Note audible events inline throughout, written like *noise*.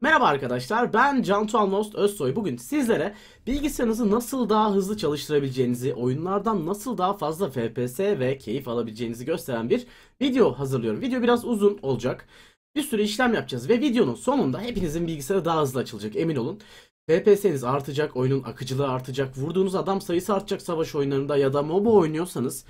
Merhaba arkadaşlar ben Can Almost Özsoy. Bugün sizlere bilgisayarınızı nasıl daha hızlı çalıştırabileceğinizi, oyunlardan nasıl daha fazla FPS ve keyif alabileceğinizi gösteren bir video hazırlıyorum. Video biraz uzun olacak. Bir sürü işlem yapacağız ve videonun sonunda hepinizin bilgisayarı daha hızlı açılacak emin olun. FPS'niz artacak, oyunun akıcılığı artacak, vurduğunuz adam sayısı artacak savaş oyunlarında ya da MOBA oynuyorsanız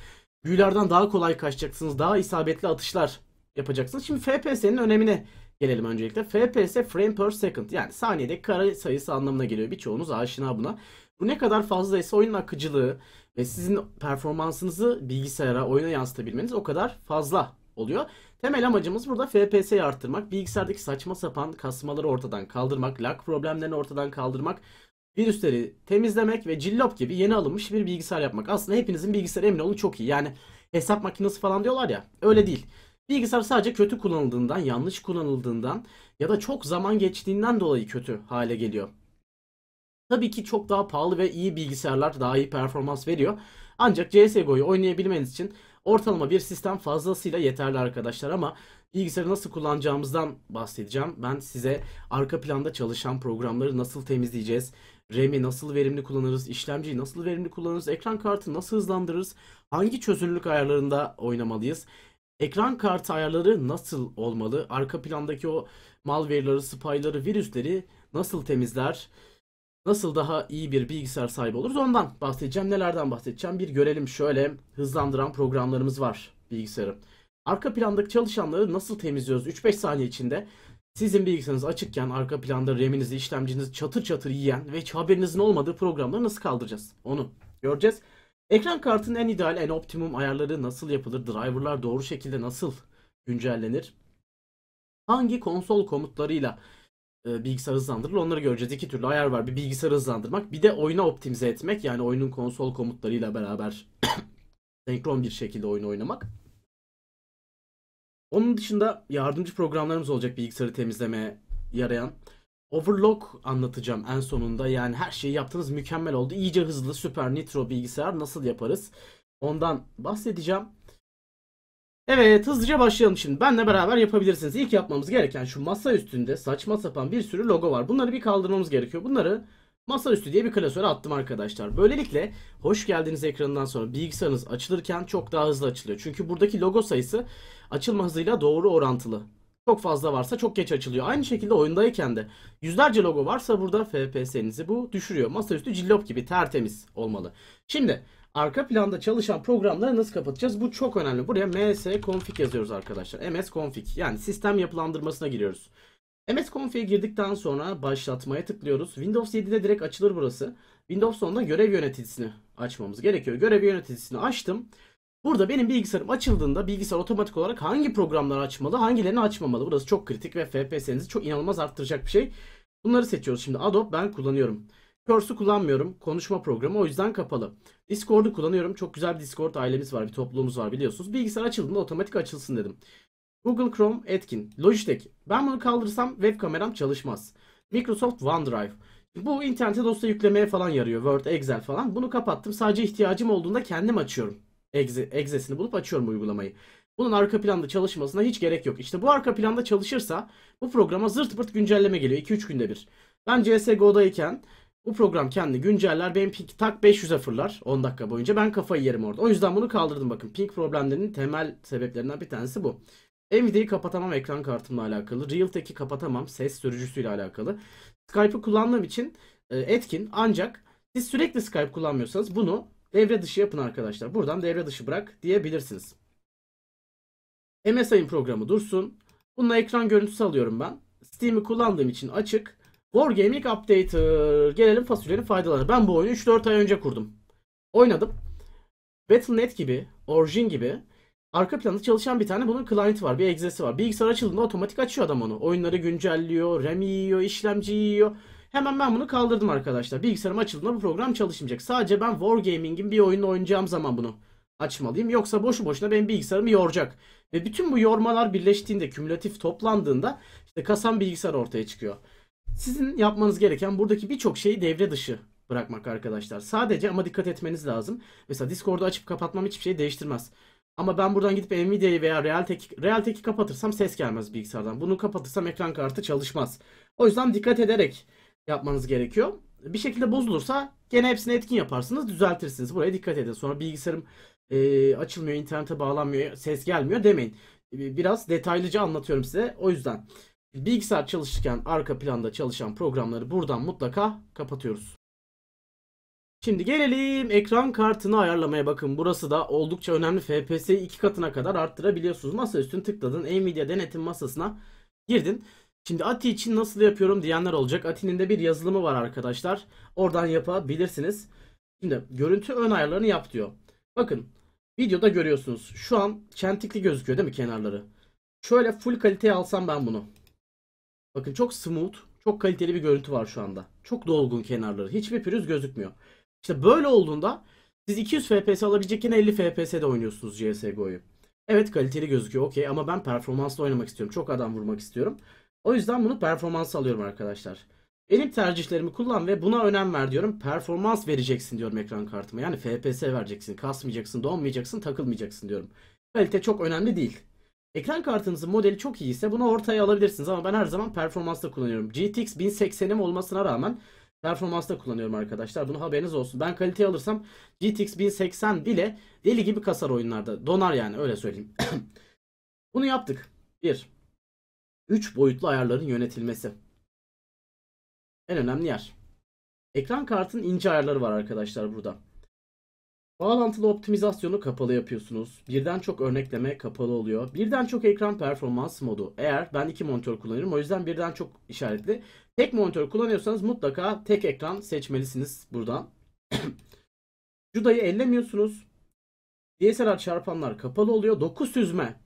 büyülerden daha kolay kaçacaksınız, daha isabetli atışlar yapacaksınız. Şimdi FPS'nin önemine Gelelim öncelikle. FPS frame per second yani saniyede kare sayısı anlamına geliyor. Birçoğunuz aşina buna. Bu ne kadar fazlaysa oyunun akıcılığı ve sizin performansınızı bilgisayara, oyuna yansıtabilmeniz o kadar fazla oluyor. Temel amacımız burada FPS'yi arttırmak, bilgisayardaki saçma sapan kasmaları ortadan kaldırmak, lag problemlerini ortadan kaldırmak, virüsleri temizlemek ve cillop gibi yeni alınmış bir bilgisayar yapmak. Aslında hepinizin bilgisayarı emin olun çok iyi. Yani hesap makinesi falan diyorlar ya öyle değil. Bilgisayar sadece kötü kullanıldığından, yanlış kullanıldığından ya da çok zaman geçtiğinden dolayı kötü hale geliyor. Tabii ki çok daha pahalı ve iyi bilgisayarlar daha iyi performans veriyor. Ancak CSGO'yu oynayabilmeniz için ortalama bir sistem fazlasıyla yeterli arkadaşlar ama bilgisayarı nasıl kullanacağımızdan bahsedeceğim. Ben size arka planda çalışan programları nasıl temizleyeceğiz, RAM'i nasıl verimli kullanırız, işlemciyi nasıl verimli kullanırız, ekran kartı nasıl hızlandırırız, hangi çözünürlük ayarlarında oynamalıyız, Ekran kartı ayarları nasıl olmalı? Arka plandaki o malware'ları, spy'ları, virüsleri nasıl temizler? Nasıl daha iyi bir bilgisayar sahibi oluruz? Ondan bahsedeceğim. Nelerden bahsedeceğim? Bir görelim şöyle hızlandıran programlarımız var bilgisayarı. Arka plandaki çalışanları nasıl temizliyoruz? 3-5 saniye içinde sizin bilgisayarınız açıkken arka planda RAM'inizi, işlemcinizi çatır çatır yiyen ve hiç haberinizin olmadığı programları nasıl kaldıracağız? Onu göreceğiz. Ekran kartının en ideal, en optimum ayarları nasıl yapılır? Driverlar doğru şekilde nasıl güncellenir? Hangi konsol komutlarıyla e, bilgisayar hızlandırılır? Onları göreceğiz. İki türlü ayar var. Bir bilgisayar hızlandırmak, bir de oyuna optimize etmek. Yani oyunun konsol komutlarıyla beraber *coughs* senkron bir şekilde oyunu oynamak. Onun dışında yardımcı programlarımız olacak bilgisayarı temizlemeye yarayan. Overlock anlatacağım en sonunda. Yani her şeyi yaptınız mükemmel oldu. İyice hızlı süper nitro bilgisayar nasıl yaparız? Ondan bahsedeceğim. Evet hızlıca başlayalım şimdi. Benle beraber yapabilirsiniz. İlk yapmamız gereken şu masa üstünde saçma sapan bir sürü logo var. Bunları bir kaldırmamız gerekiyor. Bunları masaüstü diye bir klasöre attım arkadaşlar. Böylelikle hoş geldiniz ekranından sonra bilgisayarınız açılırken çok daha hızlı açılıyor. Çünkü buradaki logo sayısı açılma hızıyla doğru orantılı çok fazla varsa çok geç açılıyor. Aynı şekilde oyundayken de yüzlerce logo varsa burada FPS'nizi bu düşürüyor. Masaüstü cillop gibi tertemiz olmalı. Şimdi arka planda çalışan programları nasıl kapatacağız? Bu çok önemli. Buraya ms config yazıyoruz arkadaşlar. ms config yani sistem yapılandırmasına giriyoruz. MS Config'e girdikten sonra başlatmaya tıklıyoruz. Windows 7'de direkt açılır burası. Windows 10'da görev yöneticisini açmamız gerekiyor. Görev yöneticisini açtım. Burada benim bilgisayarım açıldığında bilgisayar otomatik olarak hangi programları açmalı, hangilerini açmamalı. Burası çok kritik ve FPS'nizi çok inanılmaz arttıracak bir şey. Bunları seçiyoruz. Şimdi Adobe ben kullanıyorum. Curse'u kullanmıyorum. Konuşma programı o yüzden kapalı. Discord'u kullanıyorum. Çok güzel bir Discord ailemiz var, bir topluluğumuz var biliyorsunuz. Bilgisayar açıldığında otomatik açılsın dedim. Google Chrome etkin. Logitech. Ben bunu kaldırırsam web kameram çalışmaz. Microsoft OneDrive. Bu internete dosya yüklemeye falan yarıyor. Word, Excel falan. Bunu kapattım. Sadece ihtiyacım olduğunda kendim açıyorum exe'sini bulup açıyorum uygulamayı. Bunun arka planda çalışmasına hiç gerek yok. İşte bu arka planda çalışırsa bu programa zırt pırt güncelleme geliyor 2-3 günde bir. Ben CSGO'dayken bu program kendi günceller benim ping tak 500'e fırlar 10 dakika boyunca ben kafayı yerim orada. O yüzden bunu kaldırdım bakın ping problemlerinin temel sebeplerinden bir tanesi bu. Nvidia'yı kapatamam ekran kartımla alakalı. Realtek'i kapatamam ses sürücüsüyle alakalı. Skype'ı kullandığım için e, etkin ancak siz sürekli Skype kullanmıyorsanız bunu devre dışı yapın arkadaşlar. Buradan devre dışı bırak diyebilirsiniz. MSI'ın programı dursun. Bununla ekran görüntüsü alıyorum ben. Steam'i kullandığım için açık. Wargaming Updater. Gelelim fasulyenin faydaları. Ben bu oyunu 3-4 ay önce kurdum. Oynadım. Battle.net gibi, Origin gibi arka planda çalışan bir tane bunun client'ı var. Bir egzesi var. Bilgisayar açıldığında otomatik açıyor adam onu. Oyunları güncelliyor, RAM yiyor, işlemci yiyor. Hemen ben bunu kaldırdım arkadaşlar. Bilgisayarım açıldığında bu program çalışmayacak. Sadece ben Wargaming'in bir oyununu oynayacağım zaman bunu açmalıyım. Yoksa boşu boşuna benim bilgisayarımı yoracak. Ve bütün bu yormalar birleştiğinde, kümülatif toplandığında işte kasan bilgisayar ortaya çıkıyor. Sizin yapmanız gereken buradaki birçok şeyi devre dışı bırakmak arkadaşlar. Sadece ama dikkat etmeniz lazım. Mesela Discord'u açıp kapatmam hiçbir şey değiştirmez. Ama ben buradan gidip Nvidia'yı veya Realtek'i Realtek kapatırsam ses gelmez bilgisayardan. Bunu kapatırsam ekran kartı çalışmaz. O yüzden dikkat ederek yapmanız gerekiyor. Bir şekilde bozulursa gene hepsini etkin yaparsınız, düzeltirsiniz. Buraya dikkat edin. Sonra bilgisayarım e, açılmıyor, internete bağlanmıyor, ses gelmiyor demeyin. E, biraz detaylıca anlatıyorum size. O yüzden bilgisayar çalışırken arka planda çalışan programları buradan mutlaka kapatıyoruz. Şimdi gelelim ekran kartını ayarlamaya bakın. Burası da oldukça önemli. FPS'yi iki katına kadar arttırabiliyorsunuz. Masa üstüne tıkladın. Nvidia denetim masasına girdin. Şimdi Ati için nasıl yapıyorum diyenler olacak. Ati'nin de bir yazılımı var arkadaşlar. Oradan yapabilirsiniz. Şimdi görüntü ön ayarlarını yap diyor. Bakın videoda görüyorsunuz. Şu an çentikli gözüküyor değil mi kenarları? Şöyle full kaliteye alsam ben bunu. Bakın çok smooth, çok kaliteli bir görüntü var şu anda. Çok dolgun kenarları. Hiçbir pürüz gözükmüyor. İşte böyle olduğunda siz 200 FPS alabilecekken 50 FPS'de oynuyorsunuz CSGO'yu. Evet kaliteli gözüküyor okey ama ben performansla oynamak istiyorum. Çok adam vurmak istiyorum. O yüzden bunu performans alıyorum arkadaşlar. Benim tercihlerimi kullan ve buna önem ver diyorum. Performans vereceksin diyorum ekran kartıma. Yani FPS vereceksin, kasmayacaksın, donmayacaksın, takılmayacaksın diyorum. Kalite çok önemli değil. Ekran kartınızın modeli çok iyiyse bunu ortaya alabilirsiniz ama ben her zaman performansla kullanıyorum. GTX 1080'im olmasına rağmen performansla kullanıyorum arkadaşlar. Bunu haberiniz olsun. Ben kalite alırsam GTX 1080 bile deli gibi kasar oyunlarda. Donar yani öyle söyleyeyim. *clears throat* bunu yaptık. 1. 3 boyutlu ayarların yönetilmesi. En önemli yer. Ekran kartının ince ayarları var arkadaşlar burada. Bağlantılı optimizasyonu kapalı yapıyorsunuz. Birden çok örnekleme kapalı oluyor. Birden çok ekran performans modu. Eğer ben iki monitör kullanıyorum o yüzden birden çok işaretli. Tek monitör kullanıyorsanız mutlaka tek ekran seçmelisiniz buradan. *clears throat* Juda'yı ellemiyorsunuz. DSLR çarpanlar kapalı oluyor. 9 süzme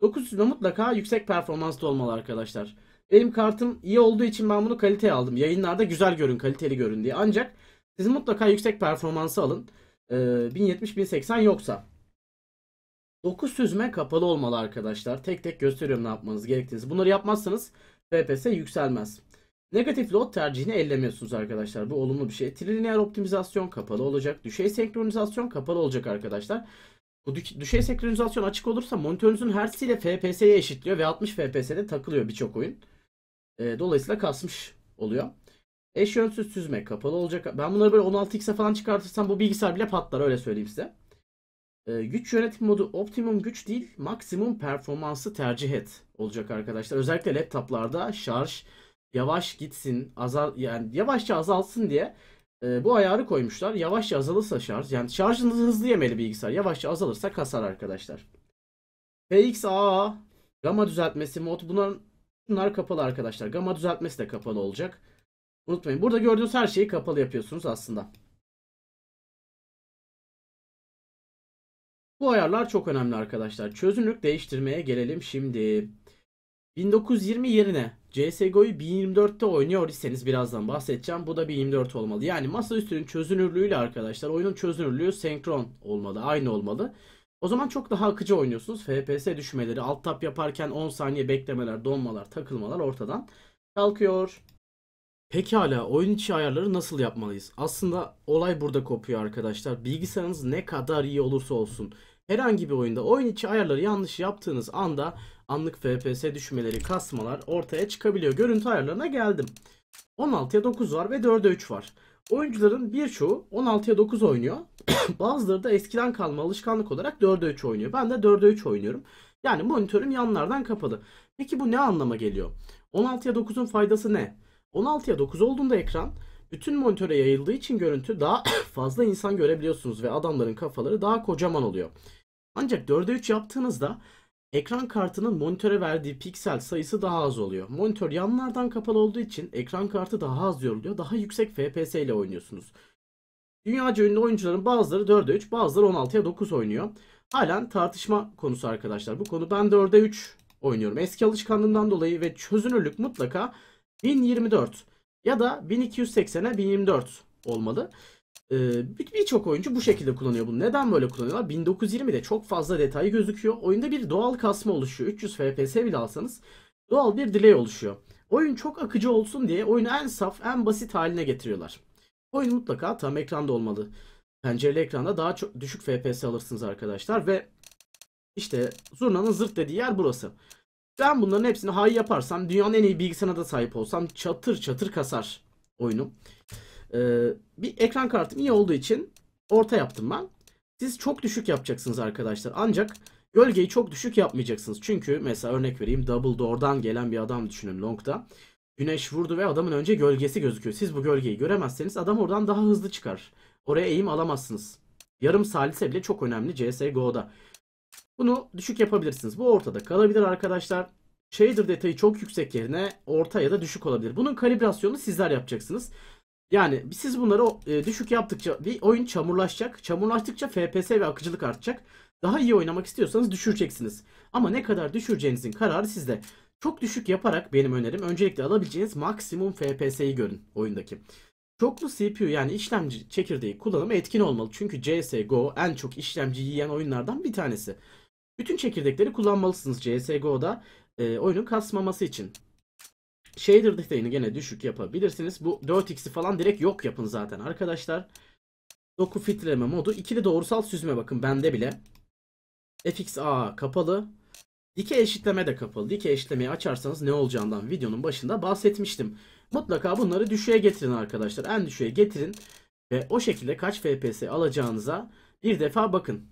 900'de mutlaka yüksek performanslı olmalı arkadaşlar. Benim kartım iyi olduğu için ben bunu kaliteye aldım. Yayınlarda güzel görün, kaliteli görün diye. Ancak siz mutlaka yüksek performansı alın. Ee, 1070-1080 yoksa. 9 kapalı olmalı arkadaşlar. Tek tek gösteriyorum ne yapmanız gerektiğinizi. Bunları yapmazsanız FPS yükselmez. Negatif load tercihini ellemiyorsunuz arkadaşlar. Bu olumlu bir şey. Trilineer optimizasyon kapalı olacak. Düşey senkronizasyon kapalı olacak arkadaşlar. Bu Düşey senkronizasyon açık olursa monitörünüzün hertziyle FPS'ye eşitliyor ve 60 FPS'de takılıyor birçok oyun. E, dolayısıyla kasmış oluyor. Eş yönsüz süzme kapalı olacak. Ben bunları böyle 16x'e falan çıkartırsam bu bilgisayar bile patlar öyle söyleyeyim size. E, güç yönetim modu optimum güç değil maksimum performansı tercih et olacak arkadaşlar. Özellikle laptoplarda şarj yavaş gitsin azal yani yavaşça azalsın diye e, bu ayarı koymuşlar. Yavaşça azalırsa şarj yani şarjınızı hızlı yemeli bilgisayar. Yavaşça azalırsa kasar arkadaşlar. PXAA gama düzeltmesi mod bunlar bunlar kapalı arkadaşlar. Gama düzeltmesi de kapalı olacak. Unutmayın. Burada gördüğünüz her şeyi kapalı yapıyorsunuz aslında. Bu ayarlar çok önemli arkadaşlar. Çözünürlük değiştirmeye gelelim şimdi. 1920 yerine CSGO'yu 1024'te oynuyor iseniz birazdan bahsedeceğim. Bu da 1024 olmalı. Yani masaüstünün çözünürlüğüyle arkadaşlar oyunun çözünürlüğü senkron olmalı. Aynı olmalı. O zaman çok daha akıcı oynuyorsunuz. FPS düşmeleri, alt tap yaparken 10 saniye beklemeler, donmalar, takılmalar ortadan kalkıyor. Pekala oyun içi ayarları nasıl yapmalıyız? Aslında olay burada kopuyor arkadaşlar. Bilgisayarınız ne kadar iyi olursa olsun herhangi bir oyunda oyun içi ayarları yanlış yaptığınız anda Anlık FPS düşmeleri, kasmalar ortaya çıkabiliyor. Görüntü ayarlarına geldim. 16'ya 9 var ve 4'e 3 var. Oyuncuların birçoğu 16'ya 9 oynuyor. *coughs* Bazıları da eskiden kalma alışkanlık olarak 4'e 3 oynuyor. Ben de 4'e 3 oynuyorum. Yani monitörüm yanlardan kapalı. Peki bu ne anlama geliyor? 16'ya 9'un faydası ne? 16'ya 9 olduğunda ekran bütün monitöre yayıldığı için görüntü daha *coughs* fazla insan görebiliyorsunuz ve adamların kafaları daha kocaman oluyor. Ancak 4'e 3 yaptığınızda Ekran kartının monitöre verdiği piksel sayısı daha az oluyor. Monitör yanlardan kapalı olduğu için ekran kartı daha az yoruluyor. Daha yüksek FPS ile oynuyorsunuz. Dünyaca ünlü oyuncuların bazıları 4'e 3 bazıları 16'ya 9 oynuyor. Halen tartışma konusu arkadaşlar. Bu konu ben 4'e 3 oynuyorum. Eski alışkanlığımdan dolayı ve çözünürlük mutlaka 1024 ya da 1280'e 1024 olmalı. Ee, birçok oyuncu bu şekilde kullanıyor bunu. Neden böyle kullanıyorlar? 1920'de çok fazla detayı gözüküyor. Oyunda bir doğal kasma oluşuyor. 300 FPS bile alsanız doğal bir delay oluşuyor. Oyun çok akıcı olsun diye oyunu en saf, en basit haline getiriyorlar. Oyun mutlaka tam ekranda olmalı. Pencereli ekranda daha çok düşük FPS alırsınız arkadaşlar ve işte zurnanın zırt dediği yer burası. Ben bunların hepsini hay yaparsam, dünyanın en iyi bilgisayarına da sahip olsam çatır çatır kasar oyunum. Ee, bir ekran kartım iyi olduğu için orta yaptım ben. Siz çok düşük yapacaksınız arkadaşlar. Ancak gölgeyi çok düşük yapmayacaksınız. Çünkü mesela örnek vereyim Double Door'dan gelen bir adam düşünün Long'da. Güneş vurdu ve adamın önce gölgesi gözüküyor. Siz bu gölgeyi göremezseniz adam oradan daha hızlı çıkar. Oraya eğim alamazsınız. Yarım salise bile çok önemli CSGO'da. Bunu düşük yapabilirsiniz. Bu ortada kalabilir arkadaşlar shader detayı çok yüksek yerine orta ya da düşük olabilir. Bunun kalibrasyonu sizler yapacaksınız. Yani siz bunları e, düşük yaptıkça bir oyun çamurlaşacak. Çamurlaştıkça FPS ve akıcılık artacak. Daha iyi oynamak istiyorsanız düşüreceksiniz. Ama ne kadar düşüreceğinizin kararı sizde. Çok düşük yaparak benim önerim öncelikle alabileceğiniz maksimum FPS'yi görün oyundaki. Çoklu CPU yani işlemci çekirdeği kullanımı etkin olmalı. Çünkü CSGO en çok işlemci yiyen oyunlardan bir tanesi. Bütün çekirdekleri kullanmalısınız CSGO'da e, oyunun kasmaması için. Shader detayını gene düşük yapabilirsiniz. Bu 4x'i falan direkt yok yapın zaten arkadaşlar. Doku filtreleme modu. ikili doğrusal süzme bakın bende bile. FXA kapalı. Dike eşitleme de kapalı. Dike eşitlemeyi açarsanız ne olacağından videonun başında bahsetmiştim. Mutlaka bunları düşüğe getirin arkadaşlar. En düşüğe getirin ve o şekilde kaç FPS alacağınıza bir defa bakın.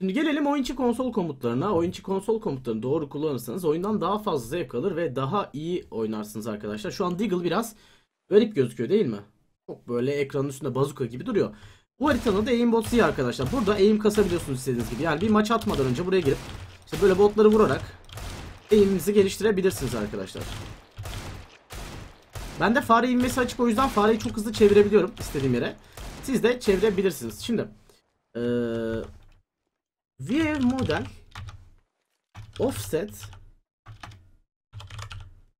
Şimdi gelelim oyun konsol komutlarına. Oyun konsol komutlarını doğru kullanırsanız oyundan daha fazla zevk alır ve daha iyi oynarsınız arkadaşlar. Şu an Deagle biraz garip gözüküyor değil mi? Çok böyle ekranın üstünde bazuka gibi duruyor. Bu haritanın da aimbot iyi arkadaşlar. Burada aim kasabiliyorsunuz istediğiniz gibi. Yani bir maç atmadan önce buraya girip işte böyle botları vurarak aim'inizi geliştirebilirsiniz arkadaşlar. Ben de fare inmesi açık o yüzden fareyi çok hızlı çevirebiliyorum istediğim yere. Siz de çevirebilirsiniz. Şimdi ee, View model offset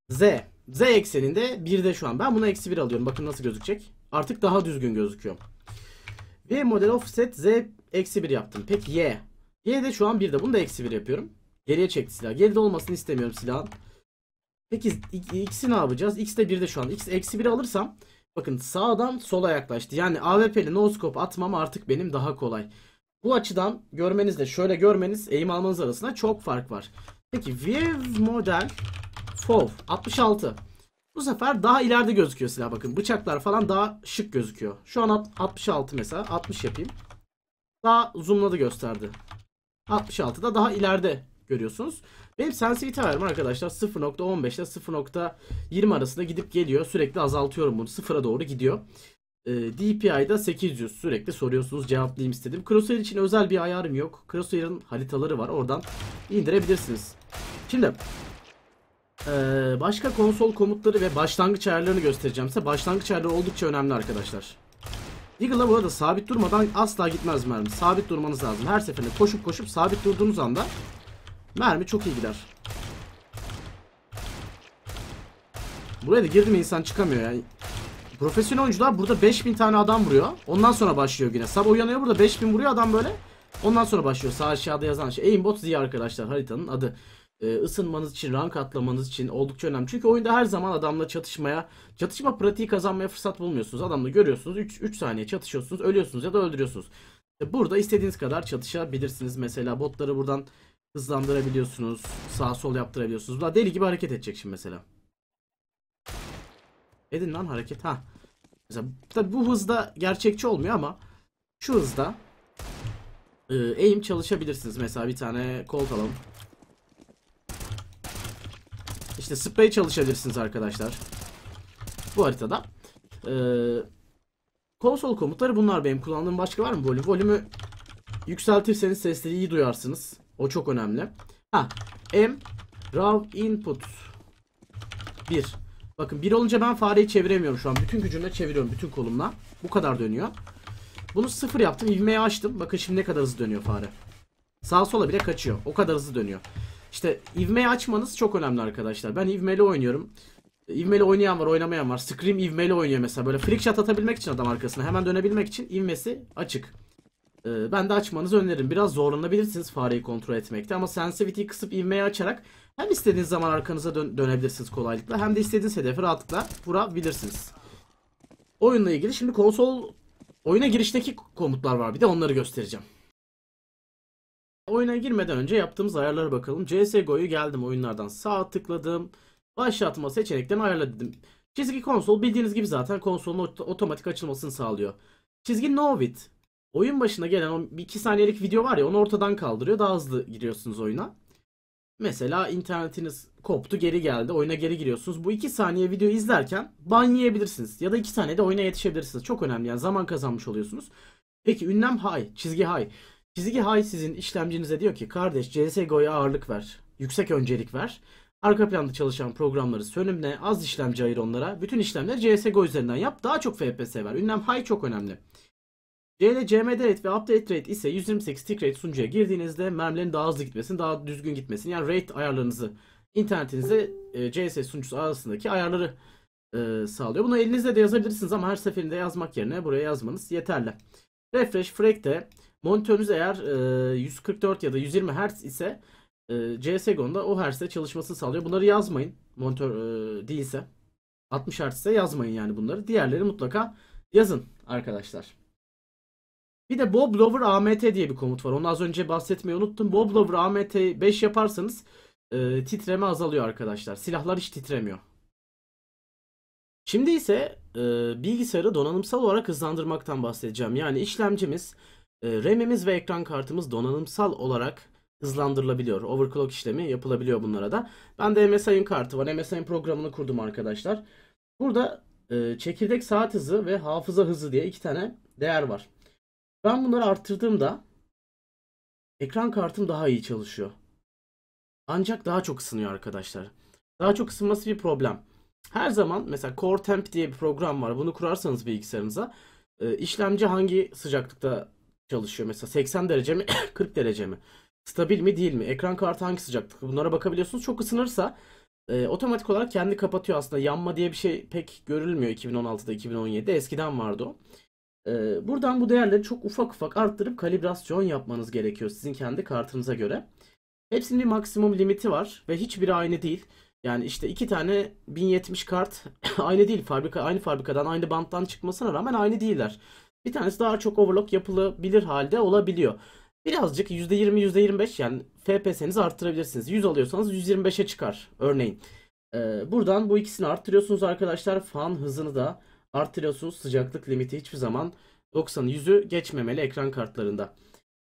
z. Z ekseninde 1'de şu an. Ben buna eksi 1 alıyorum. Bakın nasıl gözükecek. Artık daha düzgün gözüküyor. V model offset z eksi 1 yaptım. Peki y. Y de şu an 1'de. Bunu da eksi 1 yapıyorum. Geriye çekti silah. Geride olmasını istemiyorum silahın. Peki x'i ne yapacağız? X de 1'de şu an. X eksi 1 alırsam bakın sağdan sola yaklaştı. Yani AWP'li no scope atmam artık benim daha kolay. Bu açıdan görmenizle şöyle görmeniz eğim almanız arasında çok fark var. Peki View model FOV 66. Bu sefer daha ileride gözüküyor silah bakın. Bıçaklar falan daha şık gözüküyor. Şu an 66 mesela 60 yapayım. Daha zoomladı gösterdi. 66'da daha ileride görüyorsunuz. Benim sensitivity ayarım arkadaşlar 0.15 ile 0.20 arasında gidip geliyor. Sürekli azaltıyorum bunu. Sıfıra doğru gidiyor. E, ee, DPI'da 800 sürekli soruyorsunuz cevaplayayım istedim. Crosshair için özel bir ayarım yok. Crosshair'ın haritaları var oradan indirebilirsiniz. Şimdi ee, başka konsol komutları ve başlangıç ayarlarını göstereceğim size. Başlangıç ayarları oldukça önemli arkadaşlar. Eagle'a burada sabit durmadan asla gitmez mermi. Sabit durmanız lazım. Her seferinde koşup koşup sabit durduğunuz anda mermi çok iyi gider. Buraya da girdi mi insan çıkamıyor yani. Profesyonel oyuncular burada 5000 tane adam vuruyor. Ondan sonra başlıyor güne. Sabah uyanıyor burada 5000 vuruyor adam böyle. Ondan sonra başlıyor sağ aşağıda yazan şey. Aimbot Z arkadaşlar haritanın adı. Ee, ısınmanız için, rank atlamanız için oldukça önemli. Çünkü oyunda her zaman adamla çatışmaya, çatışma pratiği kazanmaya fırsat bulmuyorsunuz. Adamla görüyorsunuz 3, saniye çatışıyorsunuz, ölüyorsunuz ya da öldürüyorsunuz. Burada istediğiniz kadar çatışabilirsiniz. Mesela botları buradan hızlandırabiliyorsunuz. Sağ sol yaptırabiliyorsunuz. Bunlar deli gibi hareket edecek şimdi mesela. Edin lan hareket. Ha. Mesela tabi bu hızda gerçekçi olmuyor ama şu hızda e, aim çalışabilirsiniz. Mesela bir tane kolt alalım. İşte spray çalışabilirsiniz arkadaşlar. Bu haritada. E, konsol komutları bunlar benim kullandığım başka var mı? Volüm, volümü yükseltirseniz sesleri iyi duyarsınız. O çok önemli. Ha. M Raw input 1 Bakın 1 olunca ben fareyi çeviremiyorum şu an. Bütün gücümle çeviriyorum. Bütün kolumla. Bu kadar dönüyor. Bunu 0 yaptım. İvmeyi açtım. Bakın şimdi ne kadar hızlı dönüyor fare. Sağa sola bile kaçıyor. O kadar hızlı dönüyor. İşte ivmeyi açmanız çok önemli arkadaşlar. Ben ivmeli oynuyorum. İvmeli oynayan var, oynamayan var. Scream ivmeli oynuyor mesela. Böyle freak shot atabilmek için adam arkasına. Hemen dönebilmek için ivmesi açık. Ee, ben de açmanızı öneririm. Biraz zorlanabilirsiniz fareyi kontrol etmekte ama sensitivity kısıp ivmeyi açarak hem istediğiniz zaman arkanıza dön dönebilirsiniz kolaylıkla hem de istediğiniz hedefi rahatlıkla vurabilirsiniz. Oyunla ilgili şimdi konsol oyuna girişteki komutlar var bir de onları göstereceğim. Oyuna girmeden önce yaptığımız ayarlara bakalım. CSGO'yu geldim oyunlardan sağ tıkladım. Başlatma seçeneklerini ayarla dedim. Çizgi konsol bildiğiniz gibi zaten konsolun otomatik açılmasını sağlıyor. Çizgi No With oyun başına gelen o 2 saniyelik video var ya onu ortadan kaldırıyor. Daha hızlı giriyorsunuz oyuna. Mesela internetiniz koptu geri geldi. Oyuna geri giriyorsunuz. Bu 2 saniye video izlerken ban yiyebilirsiniz. Ya da 2 saniyede oyuna yetişebilirsiniz. Çok önemli yani zaman kazanmış oluyorsunuz. Peki ünlem high, çizgi high. Çizgi high sizin işlemcinize diyor ki kardeş CSGO'ya ağırlık ver. Yüksek öncelik ver. Arka planda çalışan programları sönümle, az işlemci ayır onlara. Bütün işlemleri CSGO üzerinden yap. Daha çok FPS ver. Ünlem high çok önemli. CLCM rate ve update rate ise 128 tick rate sunucuya girdiğinizde mermilerin daha hızlı gitmesini, daha düzgün gitmesini yani rate ayarlarınızı internetinize e, CSS sunucusu arasındaki ayarları e, sağlıyor. Bunu elinizde de yazabilirsiniz ama her seferinde yazmak yerine buraya yazmanız yeterli. Refresh de monitörünüz eğer e, 144 ya da 120 Hz ise e, CSGO'nda o Hz'de çalışmasını sağlıyor. Bunları yazmayın monitör e, değilse. 60 Hz ise yazmayın yani bunları. Diğerleri mutlaka yazın arkadaşlar. Bir de Bob Lover AMT diye bir komut var. Onu az önce bahsetmeyi unuttum. Bob Lover AMT 5 yaparsanız e, titreme azalıyor arkadaşlar. Silahlar hiç titremiyor. Şimdi ise e, bilgisayarı donanımsal olarak hızlandırmaktan bahsedeceğim. Yani işlemcimiz, e, RAM'imiz ve ekran kartımız donanımsal olarak hızlandırılabiliyor. Overclock işlemi yapılabiliyor bunlara da. Ben de MSI'ın kartı var. MSI'ın programını kurdum arkadaşlar. Burada e, çekirdek saat hızı ve hafıza hızı diye iki tane değer var. Ben bunları arttırdığımda ekran kartım daha iyi çalışıyor. Ancak daha çok ısınıyor arkadaşlar. Daha çok ısınması bir problem. Her zaman mesela Core Temp diye bir program var. Bunu kurarsanız bilgisayarınıza e, işlemci hangi sıcaklıkta çalışıyor? Mesela 80 derece mi 40 *coughs* derece mi? Stabil mi değil mi? Ekran kartı hangi sıcaklık? Bunlara bakabiliyorsunuz. Çok ısınırsa e, otomatik olarak kendi kapatıyor aslında. Yanma diye bir şey pek görülmüyor 2016'da 2017'de. Eskiden vardı o. E, buradan bu değerleri çok ufak ufak arttırıp kalibrasyon yapmanız gerekiyor sizin kendi kartınıza göre. Hepsinin bir maksimum limiti var ve hiçbiri aynı değil. Yani işte iki tane 1070 kart *laughs* aynı değil. Fabrika aynı fabrikadan, aynı banttan çıkmasına rağmen aynı değiller. Bir tanesi daha çok overlock yapılabilir halde olabiliyor. Birazcık %20 %25 yani FPS'nizi arttırabilirsiniz. 100 alıyorsanız 125'e çıkar örneğin. Ee, buradan bu ikisini arttırıyorsunuz arkadaşlar. Fan hızını da artırıyorsunuz. Sıcaklık limiti hiçbir zaman 90'ı 100'ü geçmemeli ekran kartlarında.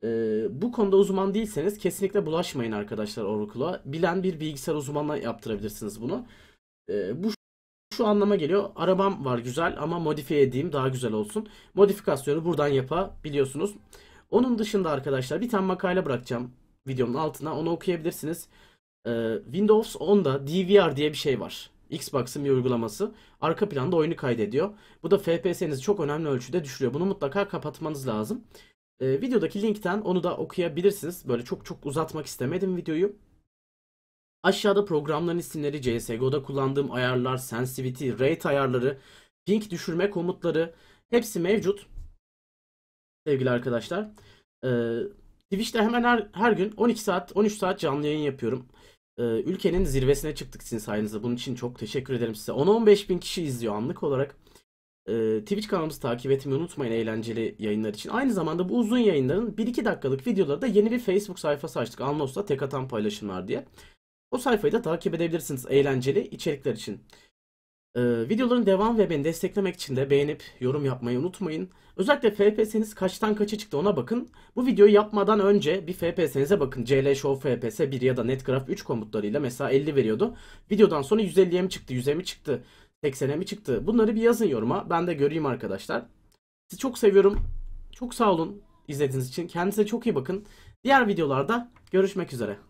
Ee, bu konuda uzman değilseniz kesinlikle bulaşmayın arkadaşlar Oracle'a. Bilen bir bilgisayar uzmanına yaptırabilirsiniz bunu. Ee, bu şu anlama geliyor. Arabam var güzel ama modifiye edeyim daha güzel olsun. Modifikasyonu buradan yapabiliyorsunuz. Onun dışında arkadaşlar bir tane makale bırakacağım videonun altına. Onu okuyabilirsiniz. Ee, Windows 10'da DVR diye bir şey var. Xbox'ın bir uygulaması arka planda oyunu kaydediyor. Bu da FPS'nizi çok önemli ölçüde düşürüyor. Bunu mutlaka kapatmanız lazım. E, videodaki linkten onu da okuyabilirsiniz. Böyle çok çok uzatmak istemedim videoyu. Aşağıda programların isimleri, CSGO'da kullandığım ayarlar, sensitivity, rate ayarları, ping düşürme komutları hepsi mevcut. Sevgili arkadaşlar. Ee, Twitch'te hemen her, her gün 12 saat, 13 saat canlı yayın yapıyorum. E, ülkenin zirvesine çıktık sizin sayenizde. Bunun için çok teşekkür ederim size. 10-15 bin kişi izliyor anlık olarak. E, Twitch kanalımızı takip etmeyi unutmayın eğlenceli yayınlar için. Aynı zamanda bu uzun yayınların 1-2 dakikalık videoları da yeni bir Facebook sayfası açtık. Alnos'la tek atan paylaşımlar diye. O sayfayı da takip edebilirsiniz eğlenceli içerikler için. Ee, videoların devam ve beni desteklemek için de beğenip yorum yapmayı unutmayın. Özellikle FPS'niz kaçtan kaça çıktı ona bakın. Bu videoyu yapmadan önce bir FPS'nize bakın. CL Show FPS 1 ya da NetGraph 3 komutlarıyla mesela 50 veriyordu. Videodan sonra 150'ye mi çıktı, 100'e mi çıktı, 80'e mi çıktı? Bunları bir yazın yoruma. Ben de göreyim arkadaşlar. Sizi çok seviyorum. Çok sağ olun izlediğiniz için. Kendinize çok iyi bakın. Diğer videolarda görüşmek üzere.